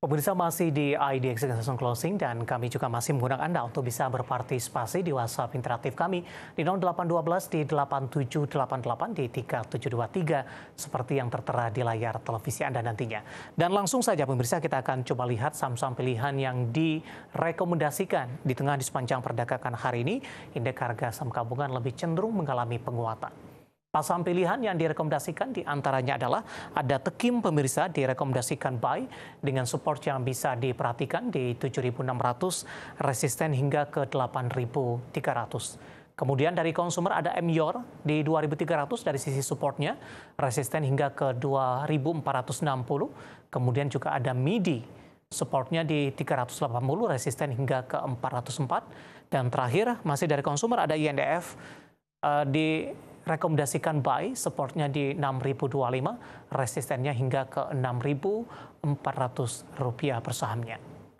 Pemirsa masih di IDX Session Closing dan kami juga masih mengundang Anda untuk bisa berpartisipasi di WhatsApp interaktif kami di 0812 di 8788 di 3723 seperti yang tertera di layar televisi Anda nantinya. Dan langsung saja pemirsa kita akan coba lihat saham-saham pilihan yang direkomendasikan di tengah di sepanjang perdagangan hari ini. Indeks harga saham gabungan lebih cenderung mengalami penguatan. Pasang pilihan yang direkomendasikan diantaranya adalah ada tekim pemirsa direkomendasikan buy dengan support yang bisa diperhatikan di 7.600, resisten hingga ke 8.300. Kemudian dari konsumer ada MYOR di 2.300 dari sisi supportnya, resisten hingga ke 2.460. Kemudian juga ada MIDI, supportnya di 380, resisten hingga ke 404. Dan terakhir masih dari konsumer ada INDF uh, eh, di rekomendasikan buy, supportnya di 6.025, resistennya hingga ke 6.400 rupiah per sahamnya.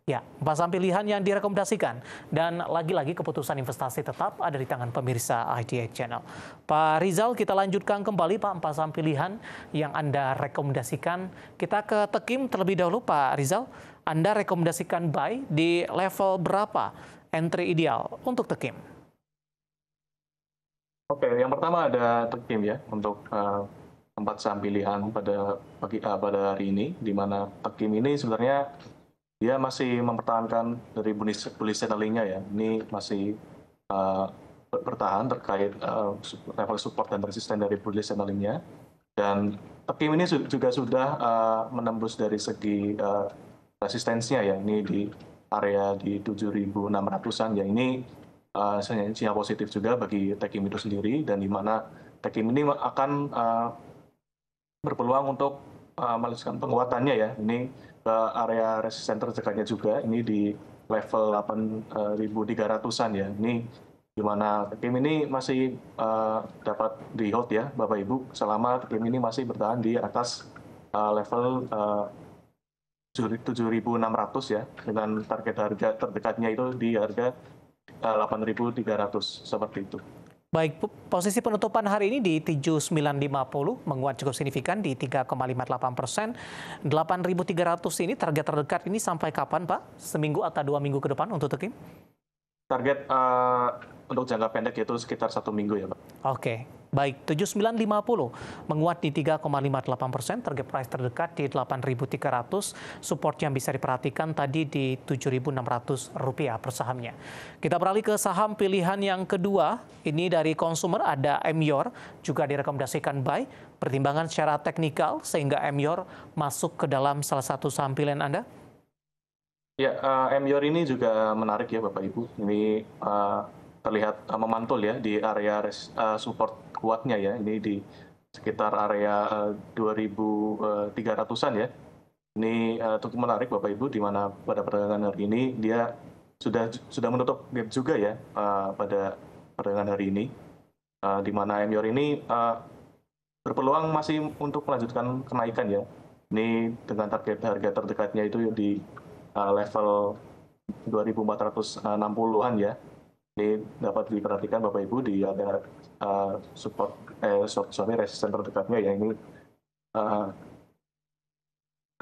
Ya, pasang pilihan yang direkomendasikan dan lagi-lagi keputusan investasi tetap ada di tangan pemirsa IDX Channel. Pak Rizal, kita lanjutkan kembali Pak pasang pilihan yang Anda rekomendasikan. Kita ke Tekim terlebih dahulu Pak Rizal. Anda rekomendasikan buy di level berapa entry ideal untuk Tekim? Oke, okay, yang pertama ada Tekim ya untuk uh, tempat saham pilihan pada pagi uh, pada hari ini, di mana Tekim ini sebenarnya dia masih mempertahankan dari bullish, bullish signalingnya ya. Ini masih uh, bertahan terkait uh, level support dan resisten dari bullish signalingnya. Dan Tekim ini juga sudah uh, menembus dari segi uh, resistensinya ya. Ini di area di 7.600-an ya. Ini uh, eh, sinyal positif juga bagi Tekim itu sendiri dan di mana Tekim ini akan uh, berpeluang untuk uh, penguatannya ya ini ke area resisten terdekatnya juga ini di level 8.300an ya ini di mana Tekim ini masih uh, dapat di hold ya Bapak Ibu selama Tekim ini masih bertahan di atas uh, level uh, 7.600 ya dengan target harga terdekatnya itu di harga 8.300 eh, seperti itu. Baik, posisi penutupan hari ini di 7950 menguat cukup signifikan di 3,58 persen. 8.300 ini target terdekat ini sampai kapan Pak? Seminggu atau dua minggu ke depan untuk Tekim? Target uh, untuk jangka pendek yaitu sekitar satu minggu ya Pak. Oke, okay baik 7950 menguat di 3,58 persen, target price terdekat di 8.300, support yang bisa diperhatikan tadi di 7.600 rupiah per sahamnya. Kita beralih ke saham pilihan yang kedua, ini dari konsumer ada Emior juga direkomendasikan buy, pertimbangan secara teknikal sehingga Emior masuk ke dalam salah satu saham pilihan Anda? Ya, uh, ini juga menarik ya Bapak Ibu. Ini uh, terlihat uh, memantul ya di area res, uh, support kuatnya ya. Ini di sekitar area uh, eh, 2.300-an ya. Ini uh, cukup menarik Bapak Ibu di mana pada perdagangan hari ini dia sudah sudah menutup gap juga ya uh, pada perdagangan hari ini. Uh, di mana MYOR ini uh, berpeluang masih untuk melanjutkan kenaikan ya. Ini dengan target harga terdekatnya itu di uh, level 2460-an ya ini dapat diperhatikan Bapak Ibu di alternatif uh, support eh, sorry resisten terdekatnya ya ini uh,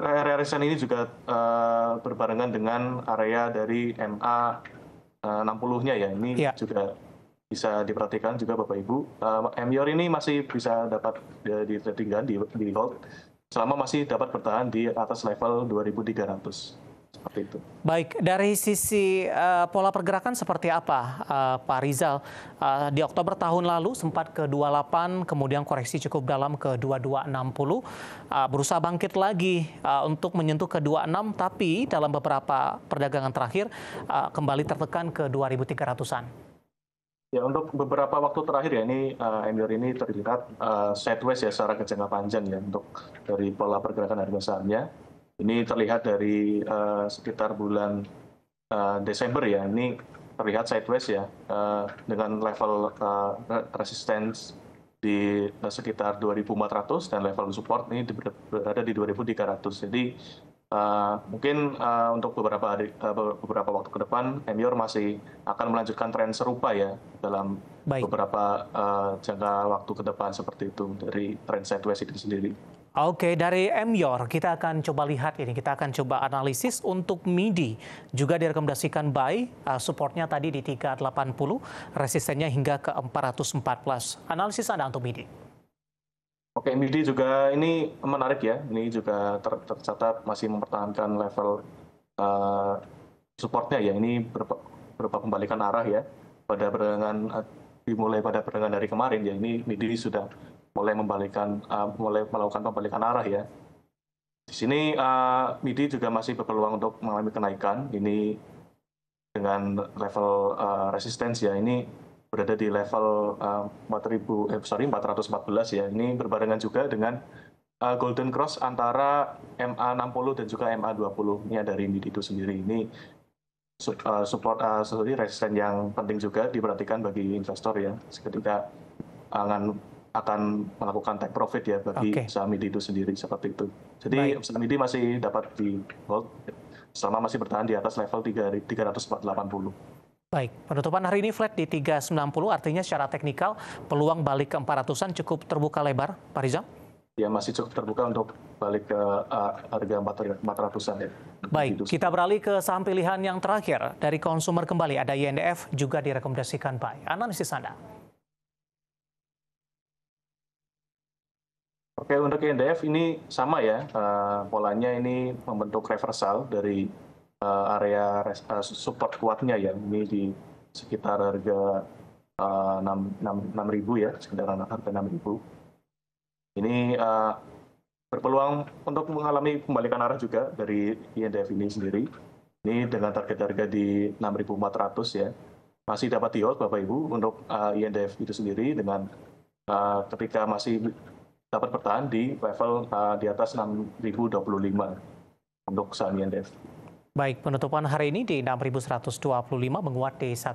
area resisten ini juga uh, berbarengan dengan area dari MA uh, 60-nya ya ini ya. juga bisa diperhatikan juga Bapak Ibu. Uh, MIOR ini masih bisa dapat uh, di trading di, di hold selama masih dapat bertahan di atas level 2300. Seperti itu. Baik, dari sisi uh, pola pergerakan seperti apa uh, Pak Rizal? Uh, di Oktober tahun lalu sempat ke 28, kemudian koreksi cukup dalam ke 2260. Uh, berusaha bangkit lagi uh, untuk menyentuh ke 26, tapi dalam beberapa perdagangan terakhir uh, kembali tertekan ke 2300-an. Ya untuk beberapa waktu terakhir ya ini uh, Emir ini terlihat uh, sideways ya secara kejangka panjang ya untuk dari pola pergerakan harga sahamnya ini terlihat dari uh, sekitar bulan uh, Desember ya. Ini terlihat sideways ya uh, dengan level uh, resistance di uh, sekitar 2.400 dan level support ini berada di 2.300. Jadi uh, mungkin uh, untuk beberapa hari, uh, beberapa waktu ke depan Emir masih akan melanjutkan tren serupa ya dalam Baik. beberapa uh, jangka waktu ke depan seperti itu dari tren sideways itu sendiri. Oke, dari EMYOR kita akan coba lihat ini, kita akan coba analisis untuk MIDI. Juga direkomendasikan buy, uh, supportnya tadi di 380, resistennya hingga ke 414. Analisis Anda untuk MIDI. Oke, MIDI juga ini menarik ya. Ini juga ter tercatat masih mempertahankan level uh, supportnya ya. Ini berupa, berupa pembalikan arah ya. Pada perdagangan uh, dimulai pada perdagangan dari kemarin ya. Ini MIDI sudah mulai membalikan uh, mulai melakukan pembalikan arah ya. Di sini uh, MIDI juga masih berpeluang untuk mengalami kenaikan. Ini dengan level uh, eh, resistensi ya ini berada di level uh, 4000 eh, sorry 414 ya. Ini berbarengan juga dengan uh, golden cross antara MA60 dan juga MA20-nya dari MIDI itu sendiri. Ini support uh, sorry, resisten yang penting juga diperhatikan bagi investor ya. Seketika angan akan melakukan take profit ya bagi okay. saham ID itu sendiri seperti itu. Jadi Baik. saham ID masih dapat di hold selama masih bertahan di atas level 3380. 380. Baik, penutupan hari ini flat di 390 artinya secara teknikal peluang balik ke 400-an cukup terbuka lebar, Pak Rizam? Ya masih cukup terbuka untuk balik ke eh, harga 400-an ya. Baik, gitu, kita beralih ke saham pilihan yang terakhir dari konsumer kembali ada YNDF juga direkomendasikan Pak. Analisis Anda. Oke, untuk INDF e ini sama ya, uh, polanya ini membentuk reversal dari uh, area res, uh, support kuatnya ya, ini di sekitar harga uh, 6, ribu ya, sekitar harga 6 ribu. Ini uh, berpeluang untuk mengalami pembalikan arah juga dari INDF e ini sendiri. Ini dengan target harga di 6.400 ya. Masih dapat di-hold Bapak Ibu untuk uh, INDF e itu sendiri dengan uh, ketika masih dapat bertahan di level uh, di atas 6.025 untuk saham INDF. Baik, penutupan hari ini di 6.125 menguat di 1,24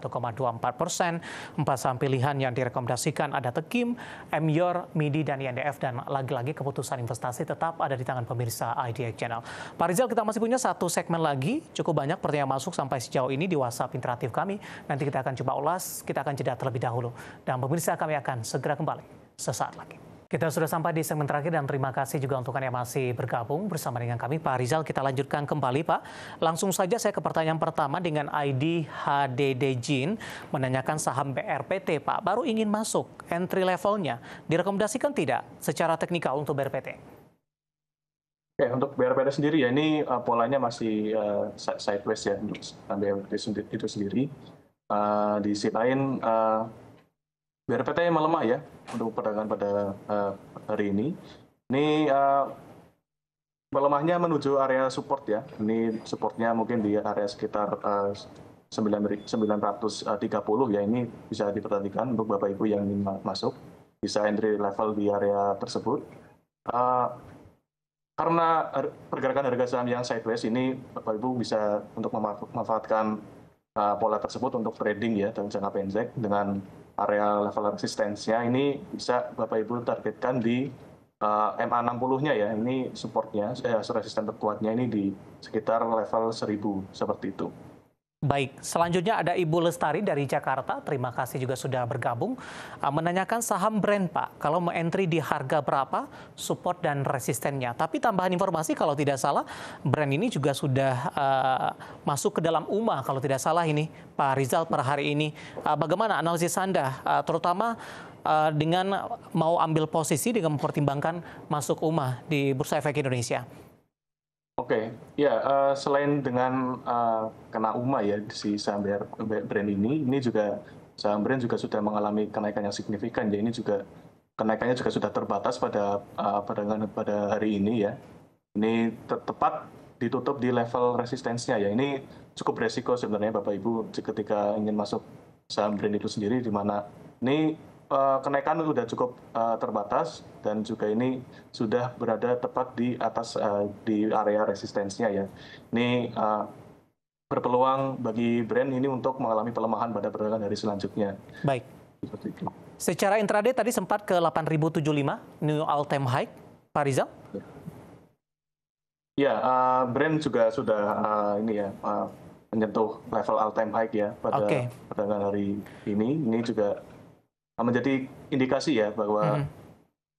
persen. Empat saham pilihan yang direkomendasikan ada Tekim, Mior, Midi, dan INDF. Dan lagi-lagi keputusan investasi tetap ada di tangan pemirsa IDX Channel. Pak Rizal, kita masih punya satu segmen lagi. Cukup banyak pertanyaan masuk sampai sejauh ini di WhatsApp interaktif kami. Nanti kita akan coba ulas, kita akan jeda terlebih dahulu. Dan pemirsa kami akan segera kembali sesaat lagi. Kita sudah sampai di segmen terakhir dan terima kasih juga untuk yang masih bergabung bersama dengan kami. Pak Rizal, kita lanjutkan kembali Pak. Langsung saja saya ke pertanyaan pertama dengan ID HDD Jin menanyakan saham BRPT Pak. Baru ingin masuk entry levelnya, direkomendasikan tidak secara teknikal untuk BRPT? Oke, untuk BRPT sendiri ya ini uh, polanya masih uh, sideways ya untuk BRPT itu sendiri. Uh, di sisi lain uh, BRPT melemah ya untuk perdagangan pada uh, hari ini. Ini uh, melemahnya menuju area support ya. Ini supportnya mungkin di area sekitar uh, tiga 930 ya. Ini bisa diperhatikan untuk Bapak Ibu yang ingin masuk. Bisa entry level di area tersebut. Uh, karena pergerakan harga saham yang sideways ini Bapak Ibu bisa untuk memanfaatkan uh, pola tersebut untuk trading ya dalam jangka pendek dengan area level resistensinya ini bisa Bapak Ibu targetkan di uh, eh, MA60-nya ya, ini supportnya, eh, resisten terkuatnya ini di sekitar level 1000 seperti itu. Baik, selanjutnya ada Ibu Lestari dari Jakarta. Terima kasih juga sudah bergabung. Ah, menanyakan saham brand Pak, kalau entry di harga berapa, support dan resistennya. Tapi tambahan informasi kalau tidak salah, brand ini juga sudah uh, masuk ke dalam UMA kalau tidak salah ini, Pak Rizal per hari ini. Uh, bagaimana analisis Anda, uh, terutama uh, dengan mau ambil posisi dengan mempertimbangkan masuk UMA di Bursa Efek Indonesia? Oke, okay. ya uh, selain dengan uh, kena UMA ya si saham brand ini, ini juga saham brand juga sudah mengalami kenaikan yang signifikan ya. Ini juga kenaikannya juga sudah terbatas pada uh, pada pada hari ini ya. Ini te tepat ditutup di level resistensinya ya. Ini cukup resiko sebenarnya Bapak Ibu ketika ingin masuk saham brand itu sendiri di mana ini Eh, kenaikan sudah cukup eh, terbatas dan juga ini sudah berada tepat di atas eh, di area resistensinya ya. Ini berpeluang bagi brand ini untuk mengalami pelemahan pada perdagangan hari selanjutnya. Baik. Secara intraday tadi sempat ke 8.075 new all time high, Pak Rizal? Ya, ya uh, brand juga sudah uh, ini ya uh, menyentuh level all time high ya pada okay. perdagangan hari ini. Ini juga menjadi indikasi ya bahwa hmm.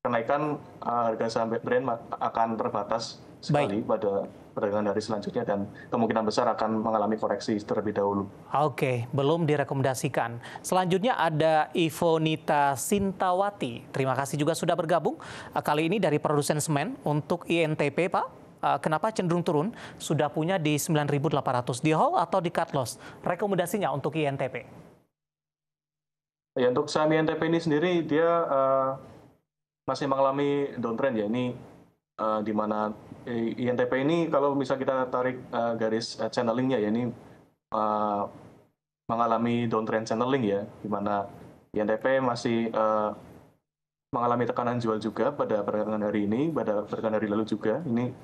kenaikan eh, harga saham Brand akan terbatas sekali Baik. pada perdagangan hari selanjutnya dan kemungkinan besar akan mengalami koreksi terlebih dahulu. Oke, belum direkomendasikan. Selanjutnya ada Ivonita Sintawati. Terima kasih juga sudah bergabung eh, kali ini dari produsen semen untuk INTP, Pak. Eh, kenapa cenderung turun? Sudah punya di 9.800 di hold atau di cut loss? Rekomendasinya untuk INTP? Ya untuk saham INTP ini sendiri dia uh, masih mengalami downtrend ya ini uh, di mana eh, INTP ini kalau misalnya kita tarik uh, garis uh, channelingnya ya ini uh, mengalami downtrend channeling ya di mana INTP masih uh, mengalami tekanan jual juga pada perdagangan hari ini pada perdagangan hari lalu juga ini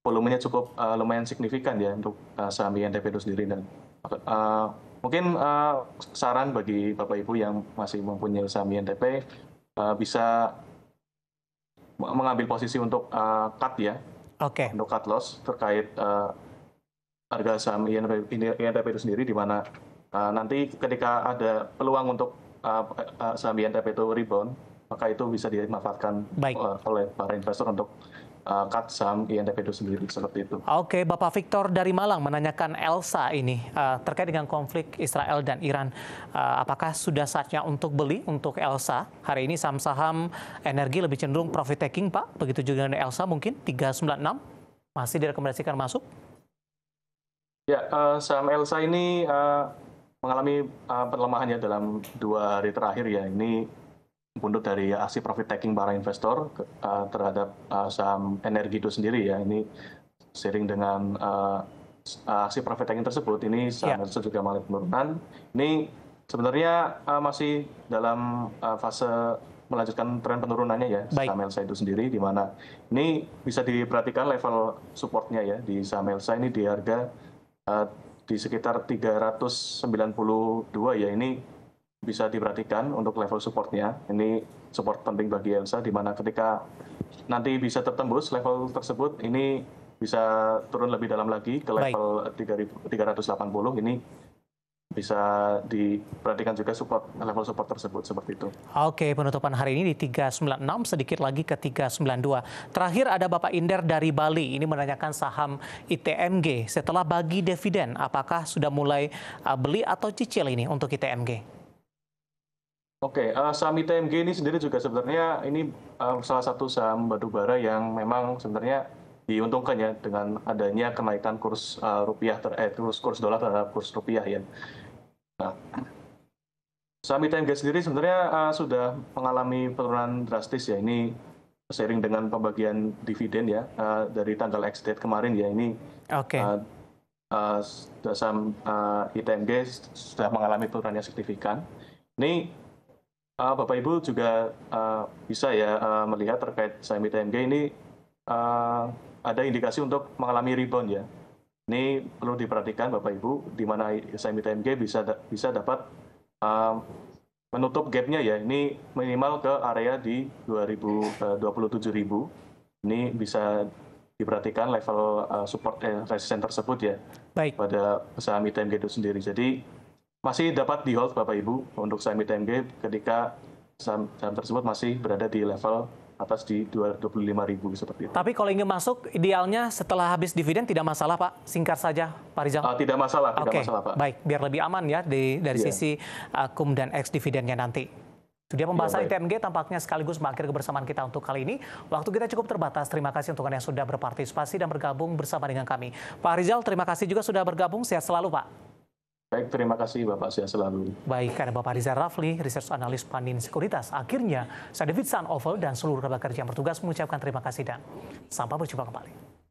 volumenya cukup uh, lumayan signifikan ya untuk uh, saham INTP itu sendiri dan uh, Mungkin uh, saran bagi Bapak Ibu yang masih mempunyai saham INTP uh, eh, bisa mengambil posisi untuk uh, cut ya. Okay. Untuk cut loss terkait uh, harga saham INTP, itu sendiri di mana uh, nanti ketika ada peluang untuk uh, uh, saham INTP itu rebound, maka itu bisa dimanfaatkan Baik. oleh para investor untuk uh, cut saham INTP itu sendiri seperti itu. Oke, okay, Bapak Victor dari Malang menanyakan Elsa ini uh, terkait dengan konflik Israel dan Iran, uh, apakah sudah saatnya untuk beli untuk Elsa hari ini saham-saham energi lebih cenderung profit taking Pak, begitu juga dengan Elsa mungkin 396 masih direkomendasikan masuk? Ya, uh, saham Elsa ini uh, mengalami uh, perlemahan ya dalam dua hari terakhir ya. Ini buntut dari aksi profit taking para investor uh, terhadap uh, saham energi itu sendiri ya ini sering dengan uh, aksi profit taking tersebut ini ya. saham yeah. juga mengalami penurunan ini sebenarnya uh, masih dalam uh, fase melanjutkan tren penurunannya ya Baik. saham Elsa itu sendiri di mana ini bisa diperhatikan level supportnya ya di saham Elsa ini di harga uh, di sekitar 392 ya ini bisa diperhatikan untuk level supportnya. Ini support penting bagi Elsa, di mana ketika nanti bisa tertembus level tersebut, ini bisa turun lebih dalam lagi ke level Baik. 380. Ini bisa diperhatikan juga support level support tersebut seperti itu. Oke, penutupan hari ini di 396 sedikit lagi ke 392. Terakhir ada Bapak Inder dari Bali ini menanyakan saham ITMG setelah bagi dividen apakah sudah mulai uh, beli atau cicil ini untuk ITMG? Oke, okay, uh, eh, saham ITMG ini sendiri juga sebenarnya ini uh, salah satu saham batubara yang memang sebenarnya diuntungkan ya dengan adanya kenaikan kurs uh, rupiah ter eh, kurs kurs dolar terhadap kurs rupiah ya. Nah, saham ITMG sendiri sebenarnya uh, sudah mengalami penurunan drastis ya ini sering dengan pembagian dividen ya uh, dari tanggal ex date kemarin ya ini. Oke. Okay. Uh, uh, saham uh, ITMG sudah mengalami penurunan yang signifikan. Ini uh, Bapak Ibu juga uh, bisa ya uh, melihat terkait saham ITMG ini uh, ada indikasi untuk mengalami rebound ya. Ini perlu diperhatikan Bapak Ibu di mana saham ITMG bisa da bisa dapat uh, menutup gapnya ya. Ini minimal ke area di 2027.000. uh, Ini bisa diperhatikan level uh, support eh, resisten tersebut ya Baik. pada saham ITMG itu sendiri. Jadi masih dapat di hold Bapak Ibu untuk saham ITMG ketika saham, saham tersebut masih berada di level atas di 25.000 seperti itu. Tapi kalau ingin masuk idealnya setelah habis dividen tidak masalah Pak, singkat saja Pak Rizal. Uh, tidak masalah, tidak okay. masalah Pak. Baik, biar lebih aman ya di, dari yeah. sisi uh, kum dan ex dividennya nanti. Sudah pembahasan iya, ya, ITMG tampaknya sekaligus mengakhiri kebersamaan kita untuk kali ini. Waktu kita cukup terbatas. Terima kasih untuk Anda yang sudah berpartisipasi dan bergabung bersama dengan kami. Pak Rizal, terima kasih juga sudah bergabung. Sehat selalu, Pak. Baik, terima kasih Bapak Sia selalu. Baik, ada Bapak Riza Rafli, Research Analis Panin Sekuritas. Akhirnya, saya David Sanoval dan seluruh rekan kerja yang bertugas mengucapkan terima kasih dan sampai berjumpa kembali.